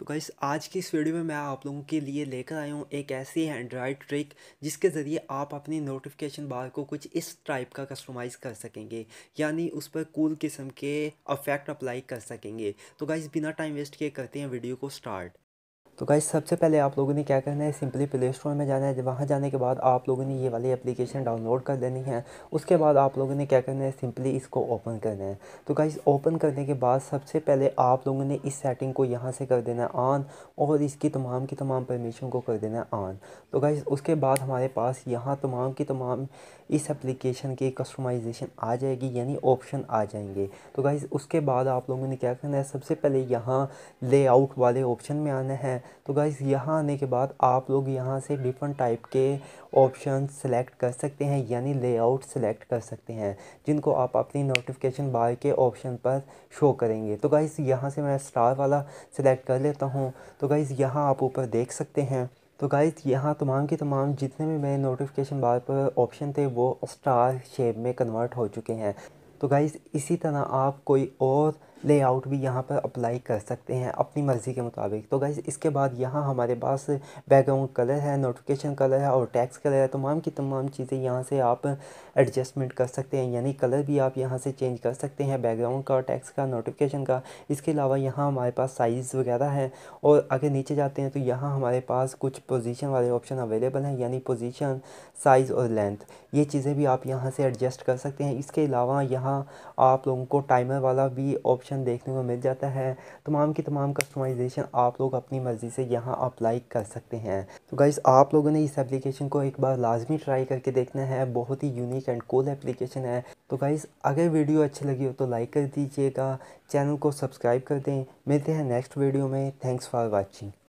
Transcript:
तो गाइस आज की इस वीडियो में मैं आप लोगों के लिए लेकर आया हूँ एक ऐसी एंड्रॉयड ट्रिक जिसके ज़रिए आप अपनी नोटिफिकेशन बार को कुछ इस टाइप का कस्टमाइज़ कर सकेंगे यानी उस पर कूल किस्म के अफेक्ट अप्लाई कर सकेंगे तो गाइस बिना टाइम वेस्ट किए करते हैं वीडियो को स्टार्ट तो गाइज सबसे पहले आप लोगों ने क्या करना है सिंपली प्ले स्टोर में जाना है वहाँ जाने के बाद आप लोगों ने ये वाली एप्लीकेशन डाउनलोड कर लेनी है उसके बाद आप लोगों ने क्या करना है सिंपली इसको ओपन करना है तो गाइज ओपन करने के बाद सबसे पहले आप लोगों ने इस सेटिंग को यहाँ से कर देना है ऑन और इसकी तमाम की तमाम परमिशन को कर देना है ऑन तो गाइज़ उसके बाद हमारे पास यहाँ तमाम की तमाम इस एप्लीकेशन की कस्टमाइजेशन आ जाएगी यानी ऑप्शन आ जाएंगे तो गाइज़ उसके बाद आप लोगों ने क्या करना है सबसे पहले यहाँ लेआउट वाले ऑप्शन में आना है तो गाइज़ यहाँ आने के बाद आप लोग यहाँ से डिफरेंट टाइप के ऑप्शन सेलेक्ट कर सकते हैं यानी लेआउट सेलेक्ट कर सकते हैं जिनको आप अपनी नोटिफिकेशन बार के ऑप्शन पर शो करेंगे तो गाइज़ यहाँ से मैं स्टार वाला सेलेक्ट कर लेता हूँ तो गाइज़ यहाँ आप ऊपर देख सकते हैं तो गाइज यहाँ तमाम के तमाम जितने भी मेरे नोटिफिकेशन बार पर ऑप्शन थे वो स्टार शेप में कन्वर्ट हो चुके हैं तो गाइज़ इसी तरह आप कोई और लेआउट भी यहाँ पर अप्लाई कर सकते हैं अपनी मर्ज़ी के मुताबिक तो गाइज़ इसके बाद यहाँ हमारे पास बैकग्राउंड कलर है नोटिफिकेशन कलर है और टैक्स कलर है तमाम की तमाम चीज़ें यहाँ से आप एडजस्टमेंट कर सकते हैं यानी कलर भी आप यहाँ से चेंज कर सकते हैं बैकग्राउंड का टैक्स का नोटिफिकेशन का इसके अलावा यहाँ हमारे पास साइज़ वगैरह है और अगर नीचे जाते हैं तो यहाँ हमारे पास कुछ पोजिशन वाले ऑप्शन अवेलेबल हैं यानी पोजिशन साइज़ और लेंथ ये चीज़ें भी आप यहाँ से एडजस्ट कर सकते हैं इसके अलावा यहाँ आप लोगों को टाइमर वाला भी ऑप्शन ऑप्शन देखने को मिल जाता है तमाम की तमाम कस्टमाइजेशन आप लोग अपनी मर्ज़ी से यहाँ अप्लाई कर सकते हैं तो गाइज़ आप लोगों ने इस एप्लीकेशन को एक बार लाजमी ट्राई करके देखना है बहुत ही यूनिक एंड कूल एप्लीकेशन है तो गाइज़ अगर वीडियो अच्छी लगी हो तो लाइक कर दीजिएगा चैनल को सब्सक्राइब कर दें मिलते हैं नेक्स्ट वीडियो में थैंक्स फॉर वॉचिंग